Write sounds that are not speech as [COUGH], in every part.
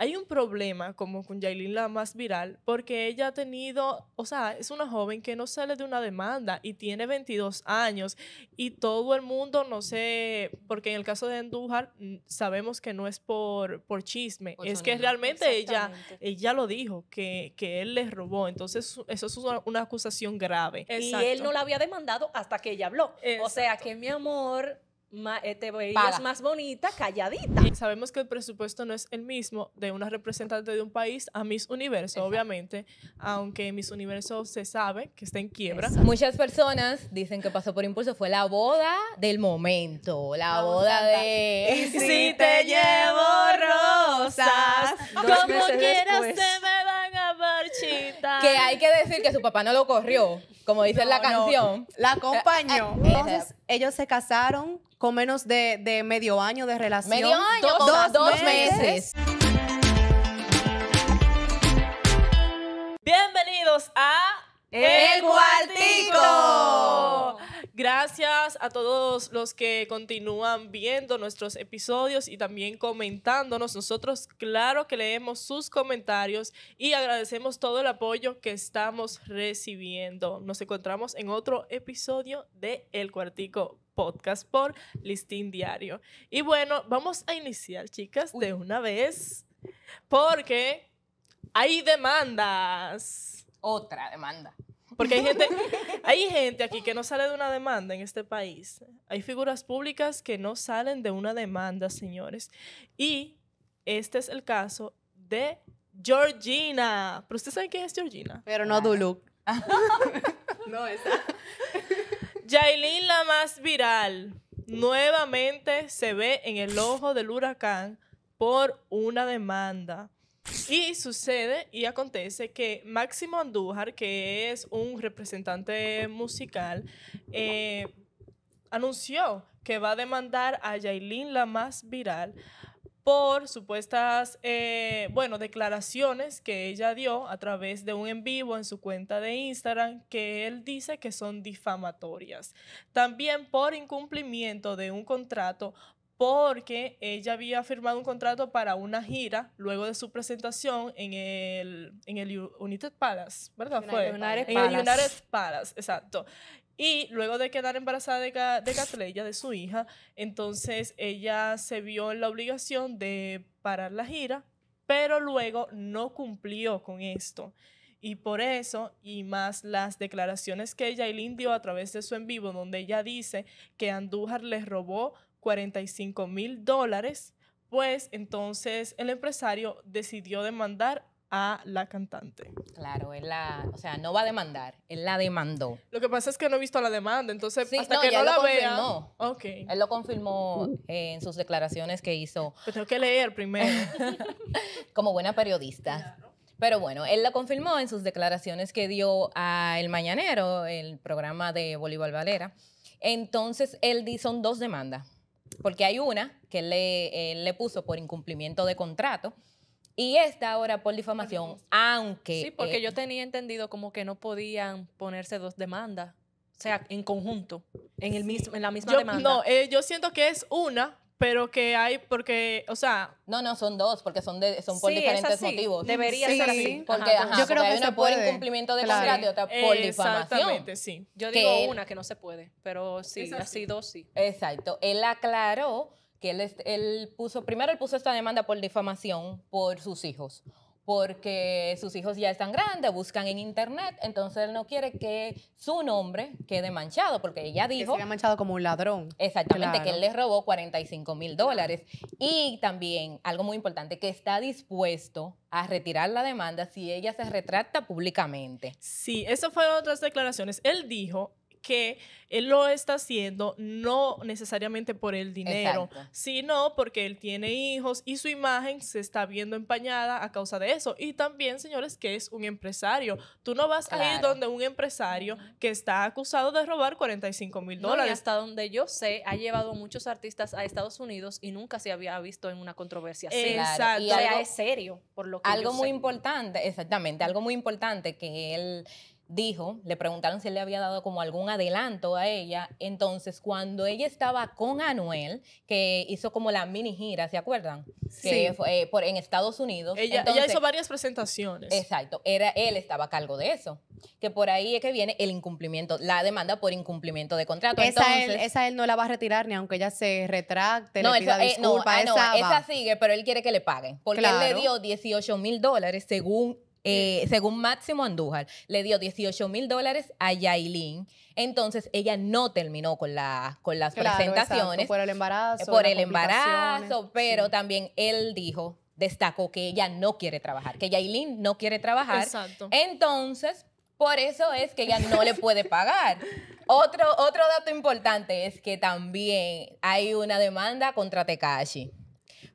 Hay un problema como con Yailin la más viral porque ella ha tenido, o sea, es una joven que no sale de una demanda y tiene 22 años y todo el mundo, no sé, porque en el caso de Andújar mm, sabemos que no es por, por chisme, es que realmente ella, ella lo dijo, que, que él les robó, entonces eso es una, acusación grave. Y él no la había demandado hasta que ella habló. O sea que mi amor, eh, más bonita calladita. Sabemos que el presupuesto no es el mismo de una representante de un país a Miss Universo, obviamente, aunque Miss Universo se sabe que está en quiebra. Muchas personas dicen que pasó por impulso, fue la boda del momento, la, boda de... si te llevo rosas, como quieras que hay que decir que su papá no lo corrió, como dice en la canción. La acompañó. Eh, eh, Entonces, ellos se casaron con menos de, medio año de relación. Medio año, dos, meses. Bienvenidos a El Cuartito. Gracias a todos los que continúan viendo nuestros episodios y también comentándonos. Nosotros, claro que leemos sus comentarios y agradecemos todo el apoyo que estamos recibiendo. Nos encontramos en otro episodio de El Cuartico Podcast por Listín Diario. Y bueno, vamos a iniciar, chicas, de una vez, porque hay demandas. Otra demanda. Porque hay gente, [LAUGHS] hay gente aquí que no sale de una demanda en este país. Hay figuras públicas que no salen de una demanda, señores. Y este es el caso de Georgina. Pero ustedes saben quién es Georgina. Pero no Duluc. [LAUGHS] no, esa. Yailin, la más viral, nuevamente se ve en el ojo del huracán por una demanda y sucede y acontece que Máximo Andújar, que es un representante musical, eh, anunció que va a demandar a Yailin la más viral por supuestas, eh, bueno, declaraciones que ella dio a través de un en vivo en su cuenta de Instagram que él dice que son difamatorias. También por incumplimiento de un contrato porque ella había firmado un contrato para una gira luego de su presentación en el, en el United Palace, ¿verdad? Fue. United en el United Palace, exacto. Y luego de quedar embarazada de, de Catleya, de su hija, entonces ella se vio en la obligación de parar la gira, pero luego no cumplió con esto. Y por eso, y más las declaraciones que ella dio a través de su en vivo, donde ella dice que Andújar les robó 45 mil dólares, pues entonces el empresario decidió demandar a la cantante. Claro, la, o sea, no va a demandar, él la demandó. Lo que pasa es que no he visto la demanda, entonces hasta que no la vea. Okay. Él lo confirmó eh, en sus declaraciones que hizo. Pero tengo que leer primero. [LAUGHS] Como buena periodista. Pero bueno, él lo confirmó en sus declaraciones que dio a El Mañanero, el programa de Bolívar Valera. Entonces, él dice, son dos demandas porque hay una que le, él le puso por incumplimiento de contrato. Y esta ahora por difamación, aunque... Sí, porque eh, yo tenía entendido como que no podían ponerse dos demandas, o sea, en conjunto, en, el mismo, en la misma demanda. No, eh, yo siento que es una, pero que hay porque, o sea, no, no, son dos, porque son de, son por diferentes motivos. Debería ser así. Porque yo creo que hay una por incumplimiento de la contrato y otra por difamación. Exactamente, sí. Yo digo una que no se puede, pero sí, así. dos sí. Exacto. Él aclaró que él, él puso, primero él puso esta demanda por difamación por sus hijos porque sus hijos ya están grandes, buscan en internet, entonces él no quiere que su nombre quede manchado, porque ella dijo... Que se manchado como un ladrón. Exactamente, que él le robó 45 mil dólares. Y también, algo muy importante, que está dispuesto a retirar la demanda si ella se retracta públicamente. Sí, eso fue otras declaraciones. Él dijo que él lo está haciendo no necesariamente por el dinero, sino porque él tiene hijos y su imagen se está viendo empañada a causa de eso. Y también, señores, que es un empresario. Tú no vas a ir donde un empresario que está acusado de robar 45 mil dólares. y hasta donde yo sé, ha llevado muchos artistas a Estados Unidos y nunca se había visto en una controversia Exacto. Y es serio, por lo que Algo muy importante, exactamente, algo muy importante que él dijo, le preguntaron si le había dado como algún adelanto a ella. Entonces, cuando ella estaba con Anuel, que hizo como la mini gira, ¿se acuerdan? Sí. Que fue, eh, por, en Estados Unidos. Ella, hizo varias presentaciones. Exacto. Era, él estaba a cargo de eso. Que por ahí es que viene el incumplimiento, la demanda por incumplimiento de contrato. Esa, él, no la va a retirar ni aunque ella se retracte, no, pida esa, eh, ah, no, esa, sigue, pero él quiere que le paguen. Porque él le dio 18 mil dólares según eh, según Máximo Andújar, le dio 18 mil dólares a Yailin. Entonces ella no terminó con, con las presentaciones. por el embarazo. Por el embarazo, pero también él dijo, destacó que ella no quiere trabajar, que Yailin no quiere trabajar. Exacto. Entonces, por eso es que ella no le puede pagar. [LAUGHS] Otro, otro dato importante es que también hay una demanda contra Tekashi.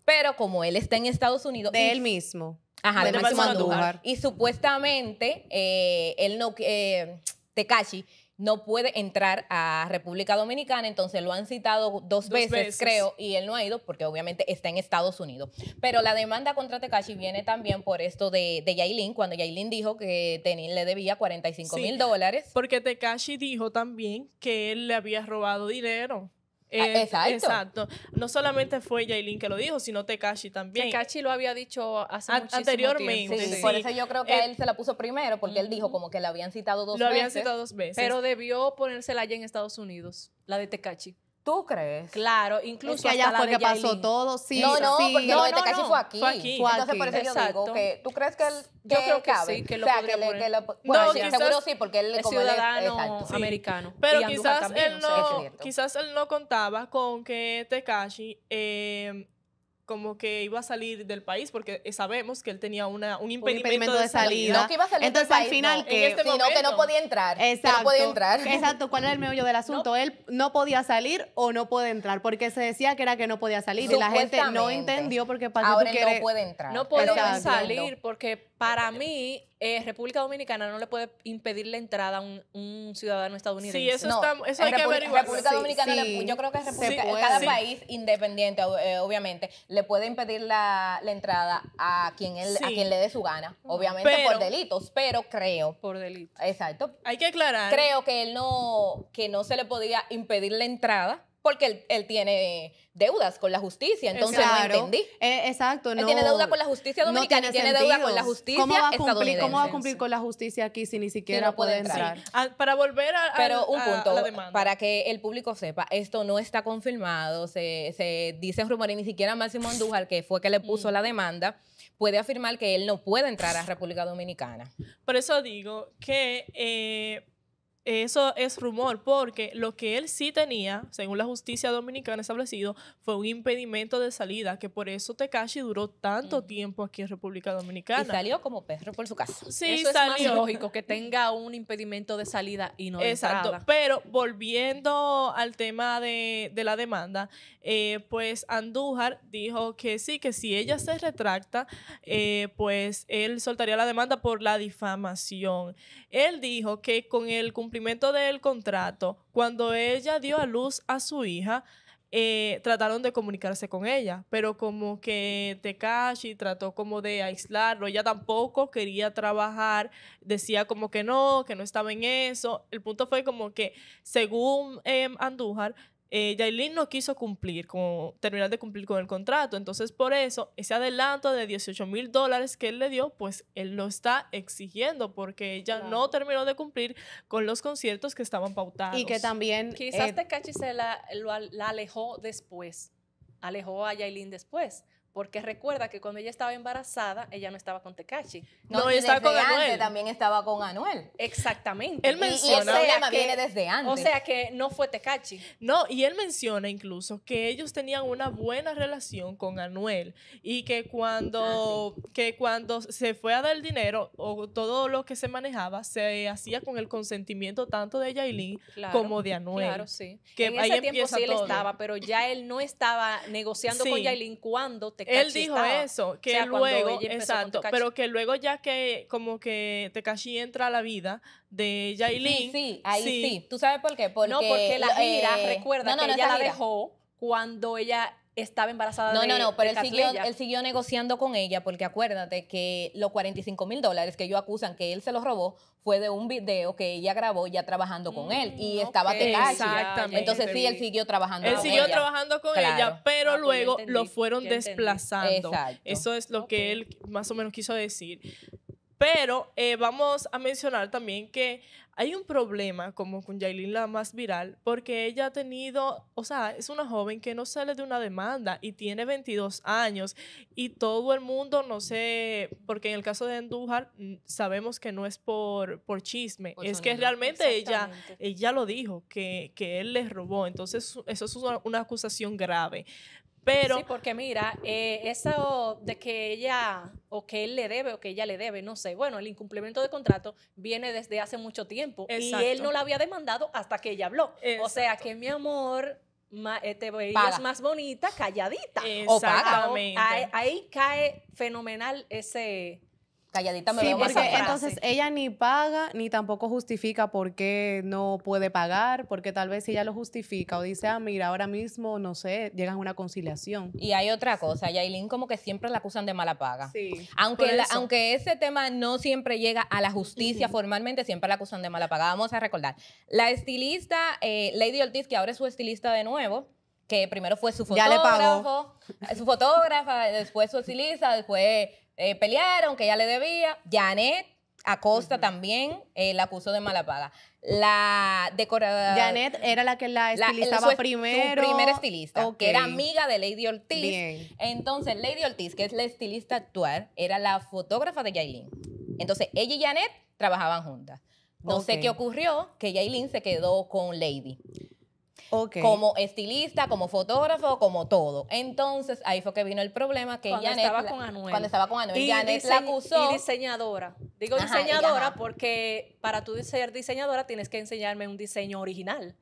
Pero como él está en Estados Unidos. De él mismo. Ajá, de, Máximo Y supuestamente eh, él no, eh, Tekashi no puede entrar a República Dominicana, entonces lo han citado dos, veces, creo, y él no ha ido porque obviamente está en Estados Unidos. Pero la demanda contra Tekashi viene también por esto de, de Yailin, cuando Yailin dijo que Tenin le debía 45 mil dólares. Porque Tekashi dijo también que él le había robado dinero. Ah, eh, exacto. No solamente fue Yailin que lo dijo, sino Tekashi también. Tekashi lo había dicho anteriormente. Por eso yo creo que eh, él se la puso primero, porque él dijo como que la habían citado dos veces. Lo habían citado dos veces. Pero debió ponérsela allá en Estados Unidos, la de Tekashi. ¿Tú crees? Claro, incluso. que allá fue que pasó todo. Sí, no, no, no, lo de Tekashi fue aquí. Fue aquí. Entonces, aquí. por eso yo digo que. ¿Tú crees que él.? yo creo que sí, que lo o sea, que, que lo, no, sí, seguro sí, porque él es e-, ciudadano americano. Pero quizás él, no, quizás él no contaba con que Tekashi eh, como que iba a salir del país porque eh, sabemos que él tenía una, un, impedimento, de, salida. salir Entonces, al final, que, sino este que no podía entrar. Exacto. entrar. Exacto. ¿Cuál era el meollo del asunto? Él no podía salir o no puede entrar porque se decía que era que no podía salir y la gente no entendió porque pasó Ahora no puede entrar. No puede salir porque para mí, eh, República Dominicana no le puede impedir la entrada a un, ciudadano estadounidense. Sí, eso, está, eso hay que averiguar. República Dominicana, yo creo que cada país independiente, eh, obviamente, le puede impedir la, entrada a quien, le dé su gana, obviamente por delitos, pero creo. Por delitos. Exacto. Hay que aclarar. Creo que él no, que no se le podía impedir la entrada porque él, tiene deudas con la justicia, entonces no entendí. Eh, exacto, no. Él tiene deuda con la justicia dominicana tiene, deuda con la justicia ¿Cómo va a cumplir, ¿Cómo va a cumplir con la justicia aquí si ni siquiera puede entrar? Ah, para volver a, Pero un punto, para que el público sepa, esto no está confirmado, se, se dicen rumores, ni siquiera Máximo Andújar, que fue que le puso mm. la demanda, puede afirmar que él no puede entrar a República Dominicana. Por eso digo que... Eh, eso es rumor, porque lo que él sí tenía, según la justicia dominicana establecido, fue un impedimento de salida, que por eso Tekashi duró tanto mm. tiempo aquí en República Dominicana. Y salió como perro por su casa. Sí, eso es más lógico que tenga un impedimento de salida y no de Exacto. Pero volviendo al tema de, la demanda, eh, pues Andújar dijo que sí, que si ella se retracta, eh, pues él soltaría la demanda por la difamación. Él dijo que con el cumplimiento cumplimiento del contrato, cuando ella dio a luz a su hija, eh, trataron de comunicarse con ella, pero como que Tekashi trató como de aislarlo, ella tampoco quería trabajar, decía como que no, que no estaba en eso. El punto fue como que, según em, Andújar, eh, Yailin no quiso cumplir, con, terminar de cumplir con el contrato. Entonces, por eso, ese adelanto de 18 mil dólares que él le dio, pues él lo está exigiendo porque ella no terminó de cumplir con los conciertos que estaban pautados. Y que también... Quizás este la, la alejó después, alejó a Yailin después. Porque recuerda que cuando ella estaba embarazada, ella no estaba con Tecachi. No, ella estaba con Anuel. también estaba con Anuel. Exactamente. Y, y viene desde antes. O sea que no fue Tecachi. No, y él menciona incluso que ellos tenían una buena relación con Anuel y que cuando, ah, que cuando se fue a dar el dinero o todo lo que se manejaba, se hacía con el consentimiento tanto de Yailin como de Anuel. Claro, sí. Que en ese tiempo sí él estaba, pero ya él no estaba negociando con Yailin cuando él dijo eso, que luego, exacto, pero que luego ya que como que Tekashi entra a la vida de Yailin. Sí, sí, ahí sí. ¿Tú sabes por qué? Porque, no, porque la gira, eh, recuerda que ella la dejó cuando ella estaba embarazada no, No, no, no, pero él siguió, él siguió, negociando con ella porque acuérdate que los 45 mil dólares que ellos acusan que él se los robó fue de un video que ella grabó ya trabajando con él y mm, estaba Tekashi. Exactamente. Entonces sí, él siguió trabajando con siguió ella. Él siguió trabajando con ella, pero ah, luego lo fueron desplazando. Exacto. Eso es lo que él más o menos quiso decir. Pero eh, vamos a mencionar también que hay un problema como con Yailin la más viral, porque ella ha tenido, o sea, es una joven que no sale de una demanda y tiene 22 años y todo el mundo, no sé, porque en el caso de Andújar mm, sabemos que no es por, por chisme, es que realmente ella, ella lo dijo, que, que él les robó, entonces eso es una acusación grave sí, porque mira, eh, eso de que ella o que él le debe o que ella le debe, no sé. Bueno, el incumplimiento de contrato viene desde hace mucho tiempo y él no la había demandado hasta que ella habló. O sea que mi amor, te este, veías más bonita calladita. Exactamente. ahí, cae fenomenal ese, calladita me veo porque entonces ella ni paga ni tampoco justifica por qué no puede pagar, porque tal vez si ella lo justifica o dice, ah, mira, ahora mismo, no sé, llegan a una conciliación. Y hay otra cosa, Yailin como que siempre la acusan de mala paga. Sí. Aunque, aunque ese tema no siempre llega a la justicia [LAUGHS] formalmente, siempre la acusan de mala paga. Vamos a recordar. La estilista eh, Lady Ortiz, que ahora es su estilista de nuevo, que primero fue su fotógrafo, su fotógrafa, después su estilista, después eh, pelearon, que ella le debía. Janet Acosta también eh, la acusó de mala paga. La decorada Janet era la que la estilizaba primero. primer estilista, que era amiga de Lady Ortiz. Entonces, Lady Ortiz, que es la estilista actual, era la fotógrafa de Yailin. Entonces, ella y Janet trabajaban juntas. No sé qué ocurrió, que Yailin se quedó con Lady. Como estilista, como fotógrafo, como todo. Entonces, ahí fue que vino el problema que cuando estaba con Anuel. Cuando estaba con Anuel, Janet la acusó. Y diseñadora. Digo diseñadora porque para tú ser diseñadora tienes que enseñarme un diseño original.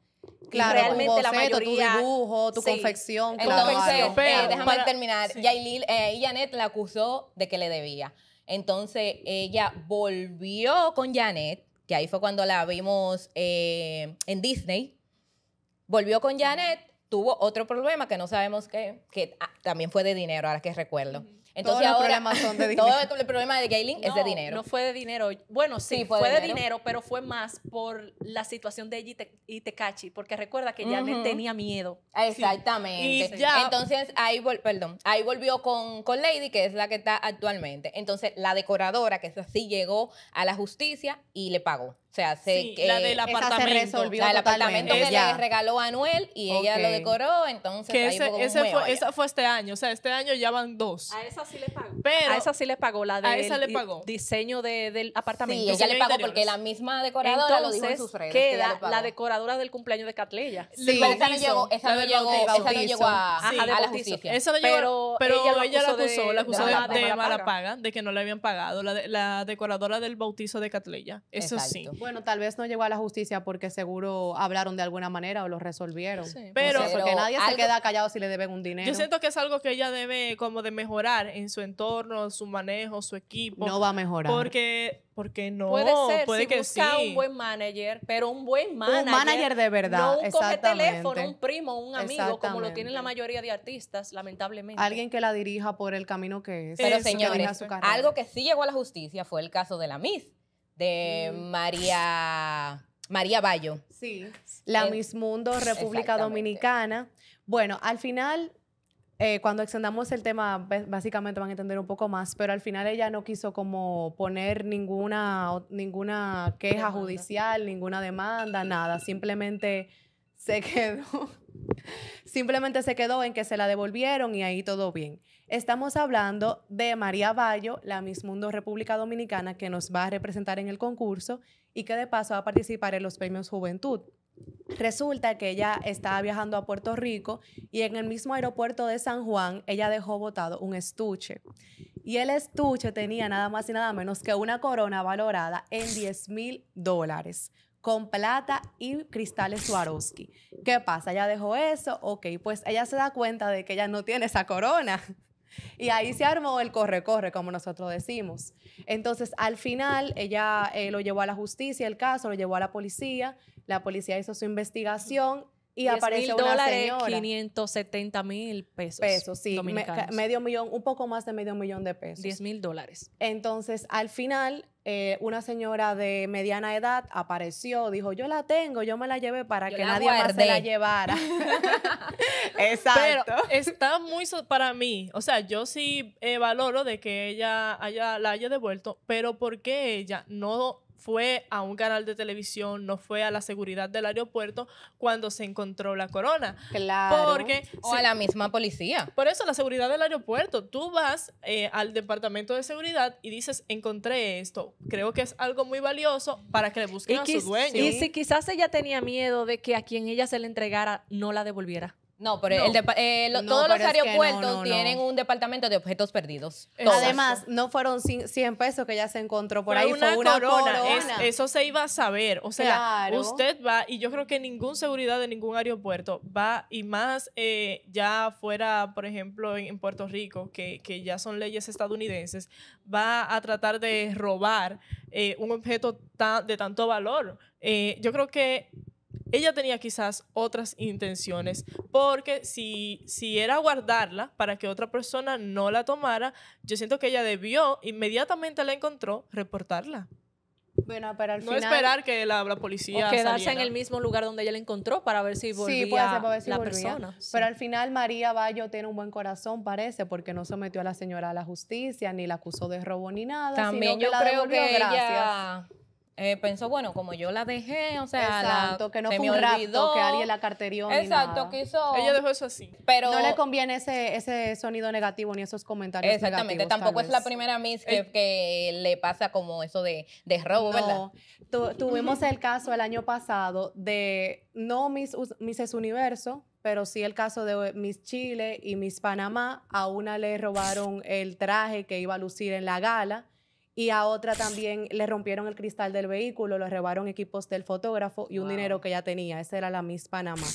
Claro, realmente la mayoría, tu dibujo, tu confección. Entonces, claro. Eh, déjame terminar. Y eh, Janet la acusó de que le debía. Entonces ella volvió con Janet, que ahí fue cuando la vimos eh, en Disney Volvió con Janet, tuvo otro problema que no sabemos qué, que ah, también fue de dinero, ahora que recuerdo. Entonces ahora, son de [LAUGHS] todo el problema de Gaylin es de dinero. No fue de dinero. Bueno, sí, fue, de, dinero. pero fue más por la situación de ella y Tekachi, porque recuerda que Janet tenía miedo. Ah, exactamente. Entonces ahí, perdón, ahí volvió con, con Lady, que es la que está actualmente. Entonces la decoradora, que es así, llegó a la justicia y le pagó. O sea, se, sí, la del apartamento. la del apartamento que le regaló a Anuel y ella lo decoró, entonces que ese fue Esa fue este año, o sea, este año ya van dos. A esa sí le pagó. Pero, a esa sí le pagó, la del diseño de, del apartamento. Sí, ella le pagó porque la misma decoradora lo dijo Queda la decoradora del cumpleaños de Catleya. Sí. Pero esa no llegó, esa llegó, esa llegó a, la justicia. pero, ella, la acusó, la acusó de, de, mala paga, de que no le habían pagado. La, decoradora del bautizo de Catleya, eso sí. Bueno, tal vez no llegó a la justicia porque seguro hablaron de alguna manera o lo resolvieron. pero, porque nadie se queda callado si le deben un dinero. Yo siento que es algo que ella debe como de mejorar en su entorno, su manejo, su equipo. No va a mejorar. Porque porque no, puede ser, puede que busca un buen manager, pero un buen manager. Un manager de verdad. No un coge teléfono, un primo, un amigo, como lo tienen la mayoría de artistas, lamentablemente. Alguien que la dirija por el camino que es. Pero señores, algo que sí llegó a la justicia fue el caso de la Miss de mm. María, María Bayo. Sí. La Miss Mundo República Dominicana. Bueno, al final eh, cuando extendamos el tema, básicamente van a entender un poco más, pero al final ella no quiso como poner ninguna, ninguna queja judicial, ninguna demanda, nada, simplemente se quedó. [LAUGHS] Simplemente se quedó en que se la devolvieron y ahí todo bien. Estamos hablando de María Bayo, la Miss Mundo República Dominicana, que nos va a representar en el concurso y que de paso va a participar en los premios Juventud. Resulta que ella estaba viajando a Puerto Rico y en el mismo aeropuerto de San Juan ella dejó botado un estuche. Y el estuche tenía nada más y nada menos que una corona valorada en 10 mil dólares con plata y cristales Swarovski. ¿Qué pasa? Ella dejó eso, ok, pues ella se da cuenta de que ella no tiene esa corona. Y ahí se armó el corre-corre, como nosotros decimos. Entonces, al final, ella eh, lo llevó a la justicia, el caso, lo llevó a la policía, la policía hizo su investigación y apareció una 570 mil pesos. Pesos, sí. medio millón, un poco más de medio millón de pesos. 10 mil dólares. Entonces, al final, eh, una señora de mediana edad apareció, dijo, yo la tengo, yo me la llevé para que nadie más se la llevara. [LAUGHS] [LAUGHS] Exacto. está muy, para mí, o sea, yo sí eh, valoro de que ella haya, la haya devuelto, pero ¿por qué ella no fue a un canal de televisión, no fue a la seguridad del aeropuerto cuando se encontró la corona. Claro. Porque o a la misma policía. Por eso, la seguridad del aeropuerto. Tú vas eh, al departamento de seguridad y dices, encontré esto. Creo que es algo muy valioso para que le busquen a su dueño. Y si quizás ella tenía miedo de que a quien ella se le entregara no la devolviera. No, pero eh, todos los aeropuertos tienen un departamento de objetos perdidos. Además, no fueron 100 pesos que ya se encontró por ahí, una una corona. eso se iba a saber. O sea, usted va, y yo creo que ningún seguridad de ningún aeropuerto va, y más eh, ya fuera, por ejemplo, en, Puerto Rico, que, ya son leyes estadounidenses, va a tratar de robar eh, un objeto de tanto valor. yo creo que ella tenía quizás otras intenciones, porque si, si era guardarla para que otra persona no la tomara, yo siento que ella debió, inmediatamente la encontró, reportarla. Bueno, pero al no esperar que la, policía. quedarse en el mismo lugar donde ella la encontró para ver si volvía la persona. Pero al final María Bayo tiene un buen corazón, parece, porque no sometió a la señora a la justicia, ni la acusó de robo ni nada. También yo la creo que gracias. Eh, pensó, bueno, como yo la dejé, o sea, Exacto, que no fue un rapto, que alguien la carterió. Exacto, que hizo Ella dejó eso así. Pero, no le conviene ese, sonido negativo ni esos comentarios. Exactamente, tampoco es la primera Miss eh, que, le pasa como eso de, de robo, ¿verdad? tuvimos el caso el año pasado de no Miss, Miss Universo, pero sí el caso de eh, Miss Chile y Miss Panamá. A una le robaron el traje que iba a lucir en la gala y a otra también le rompieron el cristal del vehículo, le robaron equipos del fotógrafo y un dinero que ya tenía. Esa era la Miss Panamá.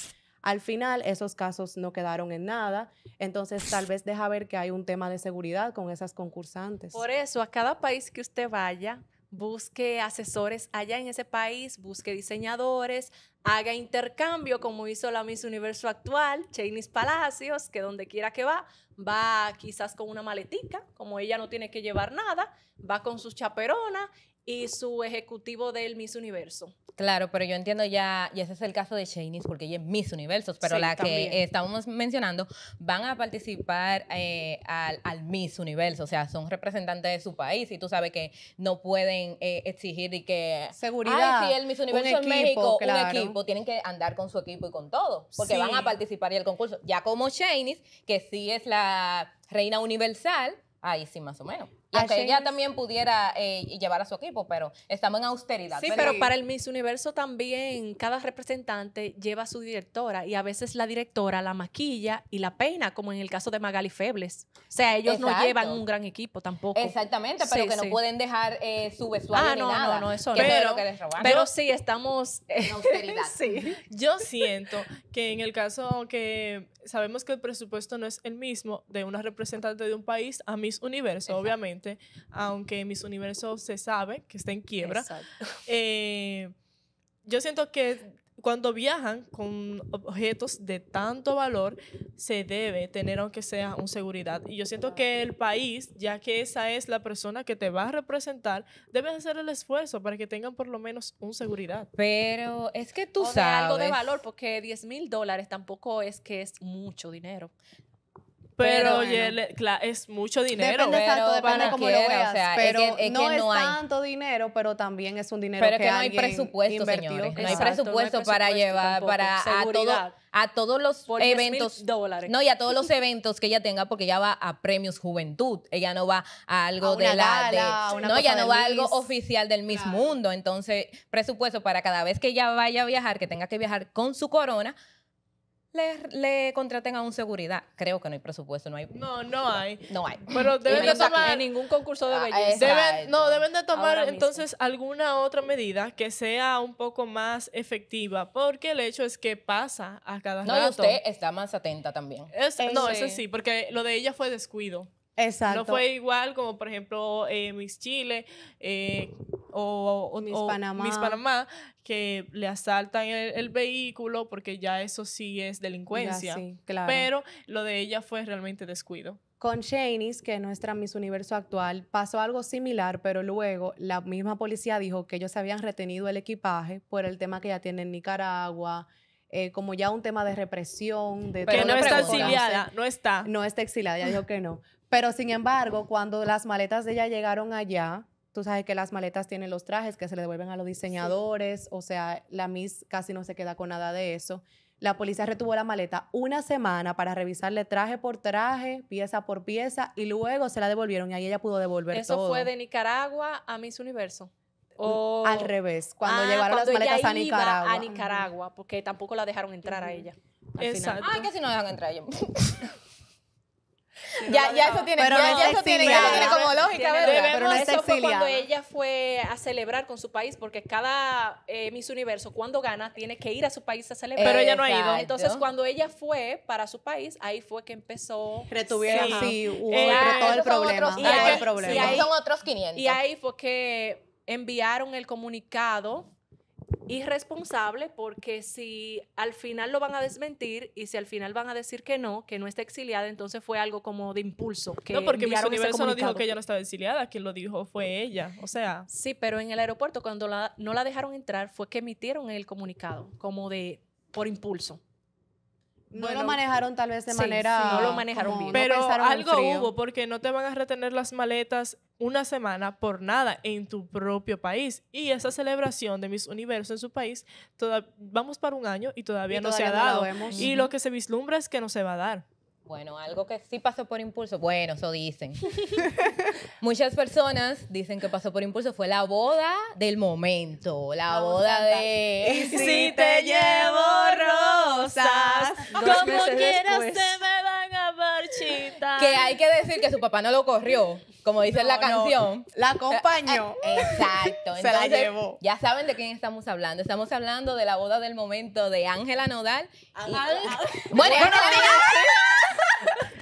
Al final, esos casos no quedaron en nada. Entonces, tal vez deja ver que hay un tema de seguridad con esas concursantes. Por eso, a cada país que usted vaya, busque asesores allá en ese país, busque diseñadores, haga intercambio como hizo la Miss Universo actual, Chainis Palacios, que donde quiera que va, va quizás con una maletica, como ella no tiene que llevar nada, va con sus chaperonas y su ejecutivo del Miss Universo. Claro, pero yo entiendo ya, y ese es el caso de Shanice, porque ella es Miss Universo, pero la que estábamos mencionando van a participar eh, al, Miss Universo, o sea, son representantes de su país y tú sabes que no pueden eh, exigir y que... Seguridad. ah sí, el Miss Universo en México, un equipo, tienen que andar con su equipo y con todo, porque van a participar y el concurso. Ya como Shanice, que sí es la reina universal, ahí sí más o menos ella también pudiera eh, llevar a su equipo, pero estamos en austeridad. Sí, pero para el Miss Universo también cada representante lleva a su directora y a veces la directora la maquilla y la peina, como en el caso de Magali Febles. O sea, ellos no llevan un gran equipo tampoco. Exactamente, pero que no pueden dejar eh, su vestuario ah, no, No, no, eso no. Pero, es que les pero sí, estamos eh, en austeridad. [LAUGHS] Yo siento que en el caso que sabemos que el presupuesto no es el mismo de una representante de un país a Miss Universo, obviamente aunque mis universos se sabe que está en quiebra. Eh, yo siento que cuando viajan con objetos de tanto valor, se debe tener, aunque sea, un seguridad. Y yo siento que el país, ya que esa es la persona que te va a representar, Debes hacer el esfuerzo para que tengan por lo menos un seguridad. Pero es que tú o sabes. algo de valor, porque 10 mil dólares tampoco es que es mucho dinero. Pero, es mucho dinero. no, es hay. tanto dinero, pero también es un dinero pero que, que no hay presupuesto, No, hay presupuesto para llevar, para a todos los eventos. No, y a todos los eventos que ella tenga, porque ella va a premios juventud. Ella no va a algo de la. no, ella no va algo oficial del mismo mundo. Entonces, presupuesto para cada vez que ella vaya a viajar, que tenga que viajar con su corona, le, contraten a un seguridad. Creo que no hay presupuesto, no hay. No, no hay. No hay. Pero deben de tomar. ningún concurso de belleza. Ah, deben, no, deben de tomar entonces alguna otra medida que sea un poco más efectiva, porque el hecho es que pasa a cada no, No, usted está más atenta también. no, eso sí, porque lo de ella fue descuido. Exacto. No fue igual como, por ejemplo, mis eh, Miss Chile, eh, o, o, Miss, Panamá. Panamá. que le asaltan el, vehículo porque ya eso sí es delincuencia. claro. Pero lo de ella fue realmente descuido. Con Shanice, que es nuestra Miss Universo actual, pasó algo similar, pero luego la misma policía dijo que ellos habían retenido el equipaje por el tema que ya tiene en Nicaragua, eh, como ya un tema de represión. De no está exiliada, no está. No está exiliada, ya dijo que no. Pero sin embargo, cuando las maletas de ella llegaron allá, Tú sabes que las maletas tienen los trajes que se le devuelven a los diseñadores, o sea, la Miss casi no se queda con nada de eso. La policía retuvo la maleta una semana para revisarle traje por traje, pieza por pieza, y luego se la devolvieron y ahí ella pudo devolver eso todo. Eso fue de Nicaragua a Miss Universo. O... Al revés, cuando ah, llevaron las maletas a Nicaragua. a Nicaragua, porque tampoco la dejaron entrar a ella. Exacto. Ay, ah, que si no dejan entrar a ella. [LAUGHS] ya, ya eso tiene, ya, eso tiene, como lógica, Pero no es eso fue cuando ella fue a celebrar con su país, porque cada eh, Miss Universo, cuando gana, tiene que ir a su país a celebrar. Pero ella no ha ido. Entonces, cuando ella fue para su país, ahí fue que empezó. Retuvieron. Sí, hubo eh, ah, todo el problema. problema. Y ahí, son otros 500. Y ahí fue que enviaron el comunicado irresponsable porque si al final lo van a desmentir y si al final van a decir que no, que no está exiliada, entonces fue algo como de impulso. no, porque Miss Universo no dijo que ella no estaba exiliada, quien lo dijo fue ella, o sea. Sí, pero en el aeropuerto cuando la, no la dejaron entrar fue que emitieron el comunicado, como de por impulso. No lo manejaron tal vez de manera... no lo manejaron bien. Pero algo hubo, porque no te van a retener las maletas una semana por nada en tu propio país. Y esa celebración de Miss Universo en su país, vamos para un año y todavía no se ha dado. y lo que se vislumbra es que no se va a dar. Bueno, algo que sí pasó por impulso, bueno, eso dicen. [LAUGHS] Muchas personas dicen que pasó por impulso, fue la boda del momento, la, boda de... si te llevo rosas, como quieras que hay que decir que su papá no lo corrió, como dice en la canción. La acompañó. Eh, eh, exacto. Se la llevó. Ya saben de quién estamos hablando. Estamos hablando de la boda del momento de Ángela Nodal. bueno,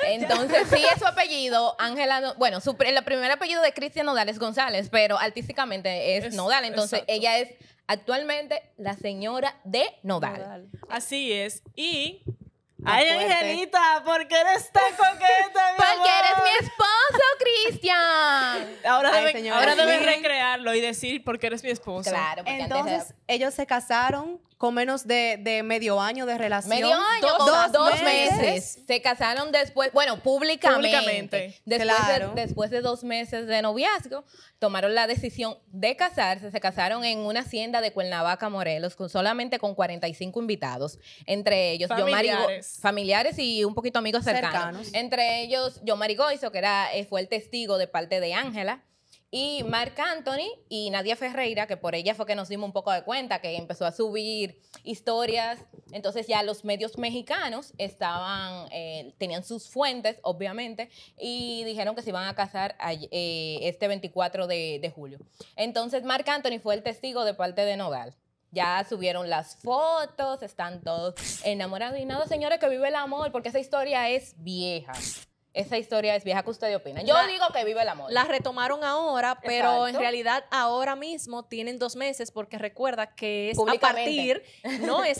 Entonces, sí es su apellido, Ángela. bueno, su, el primer apellido de Cristian Nodal es González, pero artísticamente es, Nodal. Entonces, ella es actualmente la señora de Nodal. Así es. Y Ay, Angelita, ¿por qué eres tan [LAUGHS] coqueta? Porque eres mi esposo, Cristian. Ahora, debe, debes recrearlo y decir por qué eres mi esposo. Claro, porque Entonces, ellos se casaron con menos de, medio año de relación. Medio año, dos, meses. Se casaron después, bueno, públicamente. públicamente después, de, dos meses de noviazgo, tomaron la decisión de casarse. Se casaron en una hacienda de Cuernavaca, Morelos, con solamente con 45 invitados. Entre ellos, yo familiares y un poquito amigos cercanos. Entre ellos, yo Marigoizo, que era, eh, fue el testigo de parte de Ángela y Marc Anthony y Nadia Ferreira, que por ella fue que nos dimos un poco de cuenta, que empezó a subir historias. Entonces ya los medios mexicanos estaban, eh, tenían sus fuentes, obviamente, y dijeron que se iban a casar eh, este 24 de, julio. Entonces Marc Anthony fue el testigo de parte de Nogal. Ya subieron las fotos, están todos enamorados y nada, señores, que vive el amor, porque esa historia es vieja esa historia es vieja que usted opina. Yo digo que vive el amor. La retomaron ahora, pero en realidad ahora mismo tienen dos meses porque recuerda que es a partir, no, [LAUGHS] de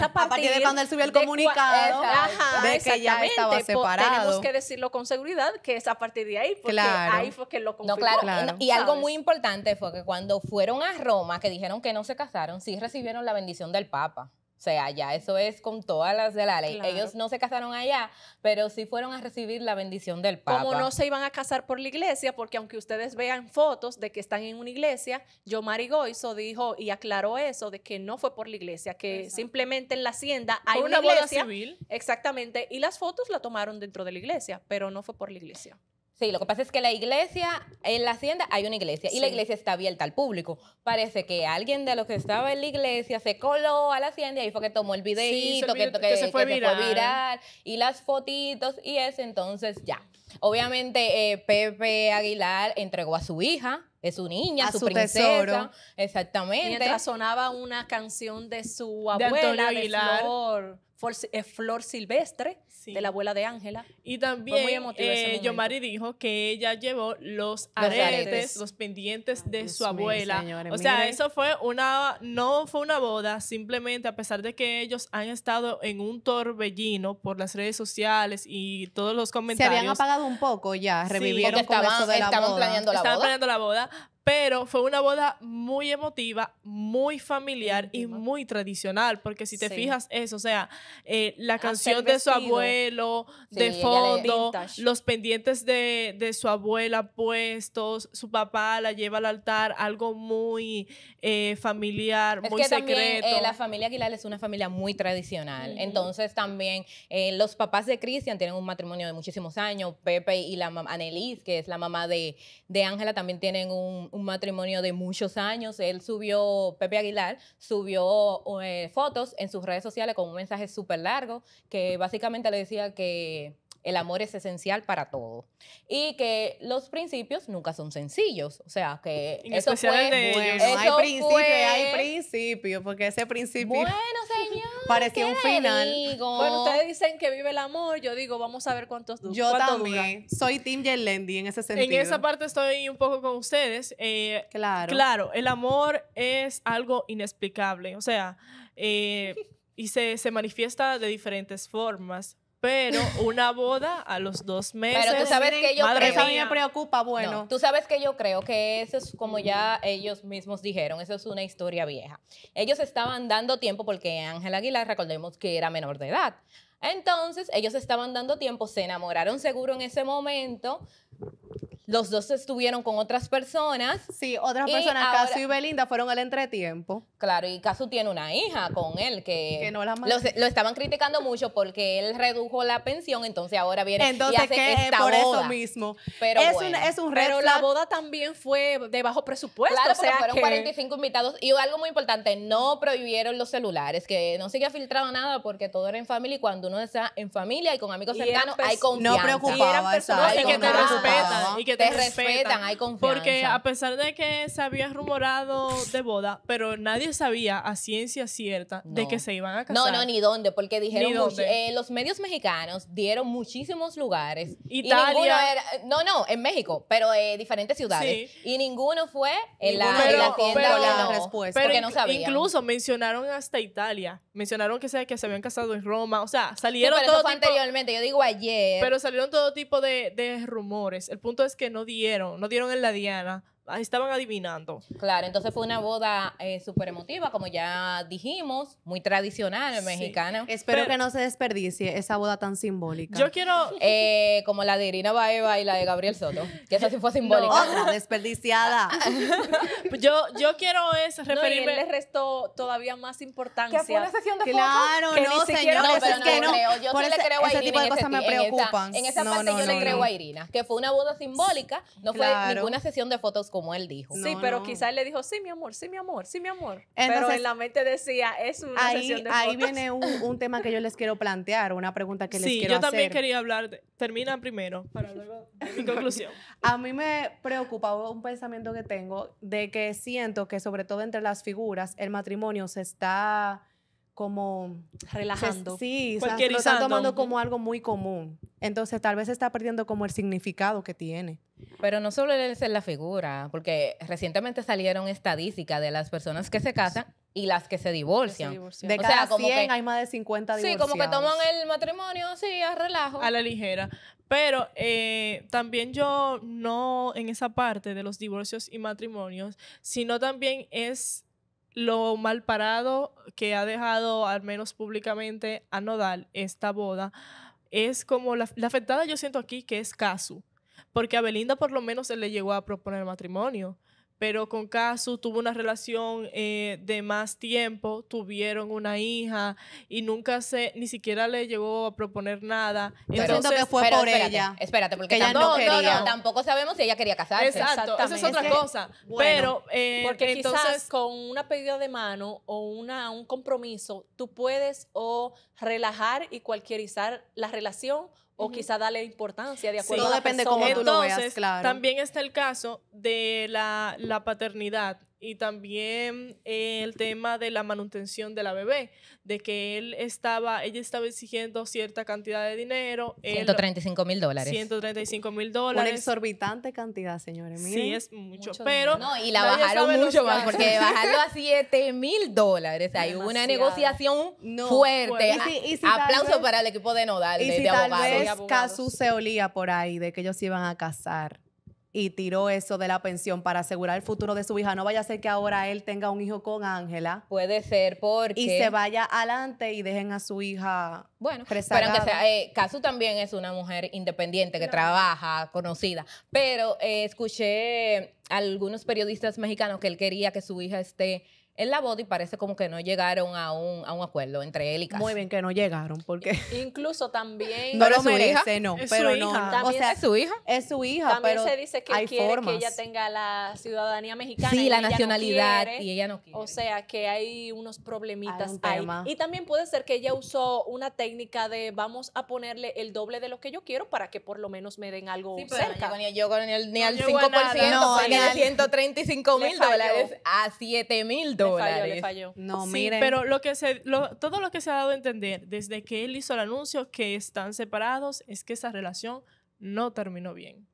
cuando él subió el comunicado ajá, de que ya estaba separado. Tenemos que decirlo con seguridad que es a partir de ahí porque ahí fue que lo confirmó. y algo muy importante fue que cuando fueron a Roma, que dijeron que no se casaron, sí recibieron la bendición del Papa sea, ya eso es con todas las de la ley. Ellos no se casaron allá, pero sí fueron a recibir la bendición del Papa. Como no se iban a casar por la iglesia, porque aunque ustedes vean fotos de que están en una iglesia, yo Goizo dijo y aclaró eso de que no fue por la iglesia, que simplemente en la hacienda hay una, iglesia, civil. Exactamente, y las fotos la tomaron dentro de la iglesia, pero no fue por la iglesia. Sí, lo que pasa es que la iglesia, en la hacienda hay una iglesia y la iglesia está abierta al público. Parece que alguien de los que estaba en la iglesia se coló a la hacienda y ahí fue que tomó el videíto, que, se, fue, a viral. y las fotitos y eso, entonces ya. Obviamente eh, Pepe Aguilar entregó a su hija, es su niña, a su, princesa, exactamente. Mientras sonaba una canción de su abuela de, Flor, Silvestre, de la abuela de Ángela. Y también eh, Yomari dijo que ella llevó los, aretes, los pendientes de su abuela. o sea, eso fue una, no fue una boda, simplemente a pesar de que ellos han estado en un torbellino por las redes sociales y todos los comentarios. Se habían apagado un poco ya, revivieron con estaban, la boda. planeando la boda, pero fue una boda muy emotiva, muy familiar y muy tradicional, porque si te fijas eso, o sea, eh, la canción de su abuelo, de fondo, los pendientes de, su abuela puestos, su papá la lleva al altar, algo muy eh, familiar, es muy que eh, secreto. También, la familia Aguilar es una familia muy tradicional, entonces también los papás de Cristian tienen un matrimonio de muchísimos años, Pepe y la Annelies, que es la mamá de Ángela, también tienen un un matrimonio de muchos años. Él subió, Pepe Aguilar, subió eh, fotos en sus redes sociales con un mensaje súper largo que básicamente le decía que el amor es esencial para todo. Y que los principios nunca son sencillos. O sea, que eso fue, hay principio, hay principio, porque ese principio... Bueno, señor. [LAUGHS] Parecía un final. Bueno, ustedes dicen que vive el amor, yo digo, vamos a ver cuántos Yo también soy Tim Yerlendi en ese sentido. En esa parte estoy un poco con ustedes. Eh, claro. Claro, el amor es algo inexplicable. O sea, eh, [LAUGHS] y se, se manifiesta de diferentes formas pero una boda a los dos meses. Pero tú sabes que yo Madre creo. preocupa, bueno. tú sabes que yo creo que eso es como ya ellos mismos dijeron, eso es una historia vieja. Ellos estaban dando tiempo porque Ángel Aguilar, recordemos que era menor de edad. Entonces, ellos estaban dando tiempo, se enamoraron seguro en ese momento, los dos estuvieron con otras personas. Sí, otras personas, Casu y Belinda, fueron al entretiempo. Claro, y Casu tiene una hija con él que, no lo, lo, estaban criticando mucho porque él redujo la pensión, entonces ahora viene entonces, y hace que es por eso mismo. Pero es, un, es un Pero la boda también fue de bajo presupuesto. Claro, o fueron 45 invitados y algo muy importante, no prohibieron los celulares, que no se había filtrado nada porque todo era en familia y cuando uno está en familia y con amigos cercanos hay confianza. No preocupaba, y personas que te respetan y que te, respetan, hay confianza. Porque a pesar de que se había rumorado de boda, pero nadie sabía a ciencia cierta de que se iban a casar. No, no, ni dónde, porque dijeron, eh, los medios mexicanos dieron muchísimos lugares. Italia. Y ninguno no, no, en México, pero eh, diferentes ciudades. Y ninguno fue en la, tienda la respuesta, no sabían. Incluso mencionaron hasta Italia, mencionaron que se, que se habían casado en Roma, o sea, salieron todo anteriormente, yo digo ayer. Pero salieron todo tipo de rumores. El punto es que no dieron, no dieron en la diana, estaban adivinando. Claro, entonces fue una boda eh, súper emotiva, como ya dijimos, muy tradicional mexicana. Espero que no se desperdicie esa boda tan simbólica. Yo quiero... [LAUGHS] Eh, como la de Irina Baeva y la de Gabriel Soto, que eso sí fue [LAUGHS] simbólica. No, desperdiciada. [LAUGHS] yo, quiero es referirme... No, le restó todavía más importancia. Que fue una sesión de Claro, no, señor, no, pero es que no. Creo. Yo sí le creo a Irina. Ese tipo de cosas me preocupan. En esa, parte yo le creo a Irina, que fue una boda simbólica, no fue ninguna sesión de fotos como él dijo. Sí, pero quizás quizás le dijo, sí, mi amor, sí, mi amor, sí, mi amor. pero en la mente decía, es una ahí, sesión de fotos. Ahí viene un, tema que yo les quiero plantear, una pregunta que les quiero hacer. Sí, yo también quería hablar. De, termina primero para luego mi [LAUGHS] conclusión. A mí me preocupa un pensamiento que tengo de que siento que sobre todo entre las figuras el matrimonio se está como relajando. sí, tomando como algo muy común. Entonces, tal vez se está perdiendo como el significado que tiene. Pero no solo es la figura, porque recientemente salieron estadísticas de las personas que se casan y las que se divorcian. De o sea, como que, hay más de 50 divorciados. Sí, como que toman el matrimonio, sí, a relajo. A la ligera. Pero eh, también yo no en esa parte de los divorcios y matrimonios, sino también es lo mal parado que ha dejado, al menos públicamente, a Nodal esta boda. Es como la afectada, yo siento aquí que es Casu porque a Belinda por lo menos se le llegó a proponer matrimonio, pero con Casu tuvo una relación eh, de más tiempo, tuvieron una hija y nunca se, ni siquiera le llegó a proponer nada. Entonces que fue por espérate, ella. Espérate, porque no, tampoco sabemos si ella quería casarse. Exacto, esa es otra cosa. pero eh, porque entonces, quizás con una pedida de mano o una, un compromiso, tú puedes o relajar y cualquierizar la relación o quizá darle importancia de acuerdo a la depende persona. cómo tú Entonces, lo veas, claro. También está el caso de la, la paternidad y también eh, el tema de la manutención de la bebé, de que él estaba, ella estaba exigiendo cierta cantidad de dinero. 135 mil dólares. 135 mil dólares. Una exorbitante cantidad, señores. sí, es mucho, pero... No, y la bajaron mucho más, porque bajarlo a 7 mil dólares, Hay hubo una negociación fuerte. Aplauso para el equipo de Nodal, y de, si Y tal vez Casu se olía por ahí de que ellos se iban a casar y tiró eso de la pensión para asegurar el futuro de su hija. No vaya a ser que ahora él tenga un hijo con Ángela. Puede ser, porque... Y se vaya adelante y dejen a su hija Bueno, pero aunque sea, eh, Casu también es una mujer independiente que trabaja, conocida. Pero eh, escuché a algunos periodistas mexicanos que él quería que su hija esté en la boda y parece como que no llegaron a un, a un acuerdo entre él y casi Muy bien que no llegaron, porque... [LAUGHS] Incluso también... no lo merece, no, pero su no. Hija. o sea, es su hija. Es su hija, También se dice que quiere que ella tenga la ciudadanía mexicana. Sí, y la nacionalidad, y ella no quiere. O sea, que hay unos problemitas ahí. Y también puede ser que ella usó una técnica de vamos a ponerle el doble de lo que yo quiero para que por lo menos me den algo sí, cerca. ni, yo, ni al 5%, ni al 135 mil dólares a 7 mil dólares falló, No, Pero lo que se, todo lo que se ha dado a entender desde que él hizo el anuncio que están separados es que esa relación no terminó bien.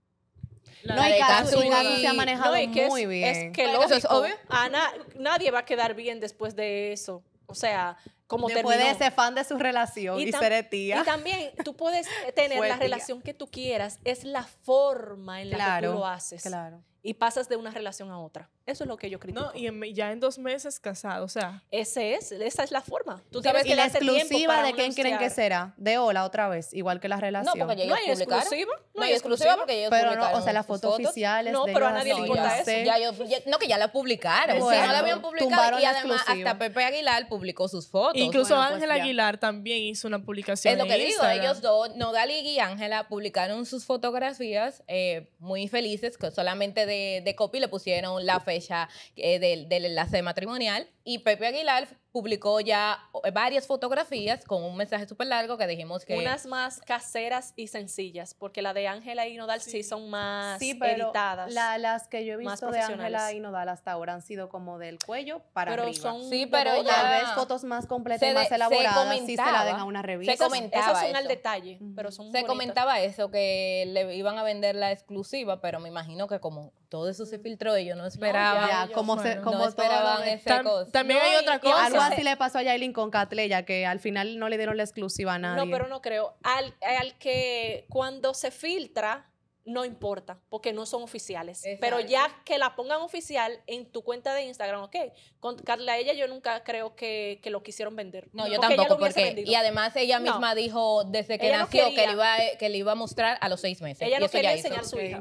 La no, y se ha manejado muy bien. Es que es obvio. Ana, nadie va a quedar bien después de eso. O sea, como Después terminó. de ser fan de su relación y, y ser tía. Y también tú puedes [LAUGHS] tener la relación que tú quieras, es la forma en la que tú lo haces. Claro. Y pasas de una relación a otra. Eso es lo que yo critico. No, y ya en dos meses casado, o sea. Ese es, esa es la forma. Tú sabes que la exclusiva de quién creen que será. De hola otra vez, igual que la relación. No, porque ya no exclusiva. No, hay exclusiva porque ellos Pero o sea, las fotos oficiales. No, pero a nadie le importa eso. Ya yo, no, que ya la publicaron. no la habían publicado y además hasta Pepe Aguilar publicó sus fotos. Incluso pues Ángela Aguilar también hizo una publicación. Es lo que digo, ellos dos, Nodal y Ángela, publicaron sus fotografías eh, muy felices, solamente de, de copy le pusieron la fecha ya eh, del, del enlace matrimonial y Pepe Aguilar publicó ya eh, varias fotografías con un mensaje súper largo que dijimos que... Unas más caseras y sencillas, porque la de Ángela y Nodal sí. son más sí, pero las que yo he visto de Ángela y Nodal hasta ahora han sido como del cuello para arriba. Son sí, pero ya... Tal fotos más completas más elaboradas se la den a una revista. Se comentaba son al detalle, pero son Se comentaba eso, que le iban a vender la exclusiva, pero me imagino que como todo eso se mm. filtró, y yo No, esperaba como, se, no esperaban esa cosa. También hay otra cosa. Algo así le pasó a Yailin con Catleya, que al final no le dieron la exclusiva a nadie. No, pero no creo. Al, que cuando se filtra, no importa, porque no son oficiales. Pero ya que la pongan oficial en tu cuenta de Instagram, ok. Con Carla, ella yo nunca creo que, lo quisieron vender. No, yo tampoco, Y además ella misma dijo desde que nació que, le iba, a mostrar a los seis meses. Ella quería enseñar su hija.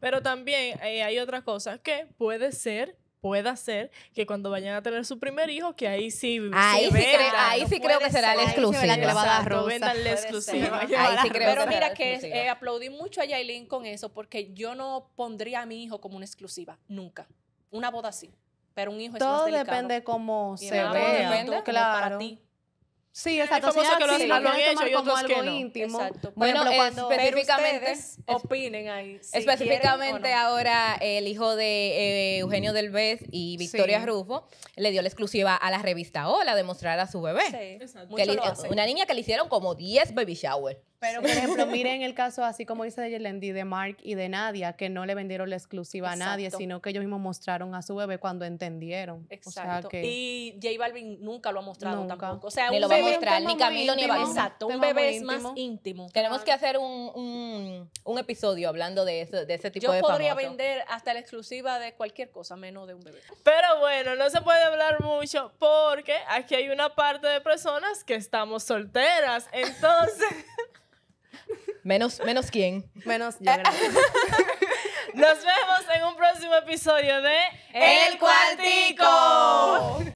Pero también eh, hay otra cosa que puede ser pueda ser que cuando vayan a tener su primer hijo, que ahí sí ahí sí creo, Ahí sí creo que será la exclusiva. va sí, la exclusiva. Ahí sí creo Pero mira que eh, aplaudí mucho a Yailin con eso, porque yo no pondría a mi hijo como una exclusiva, nunca. Una boda sí, pero un hijo Todo es más Todo depende cómo se ve. Claro. Para ti. Sí, exacto. Íntimo. Bueno, específicamente opinen ahí. específicamente ahora el hijo de eh, Eugenio Delvez y Victoria Rufo le dio la exclusiva a la revista Hola de mostrar a su bebé. Sí, exacto. una niña que le hicieron como 10 baby shower. Pero, por ejemplo, miren el caso, así como dice de Yelendi, de Mark y de Nadia, que no le vendieron la exclusiva a nadie, sino que ellos mismos mostraron a su bebé cuando entendieron. Exacto. y J Balvin nunca lo ha mostrado tampoco. O sea, ni lo ni Camilo ni Balvin. Exacto, un bebé es más íntimo. Tenemos que hacer un, un, episodio hablando de, eso, de ese tipo de de Yo podría vender hasta la exclusiva de cualquier cosa, menos de un bebé. Pero bueno, no se puede hablar mucho porque aquí hay una parte de personas que estamos solteras. Entonces... [LAUGHS] Menos, menos quién. Menos yo, [LAUGHS] Nos vemos en un próximo episodio de El Cuartico.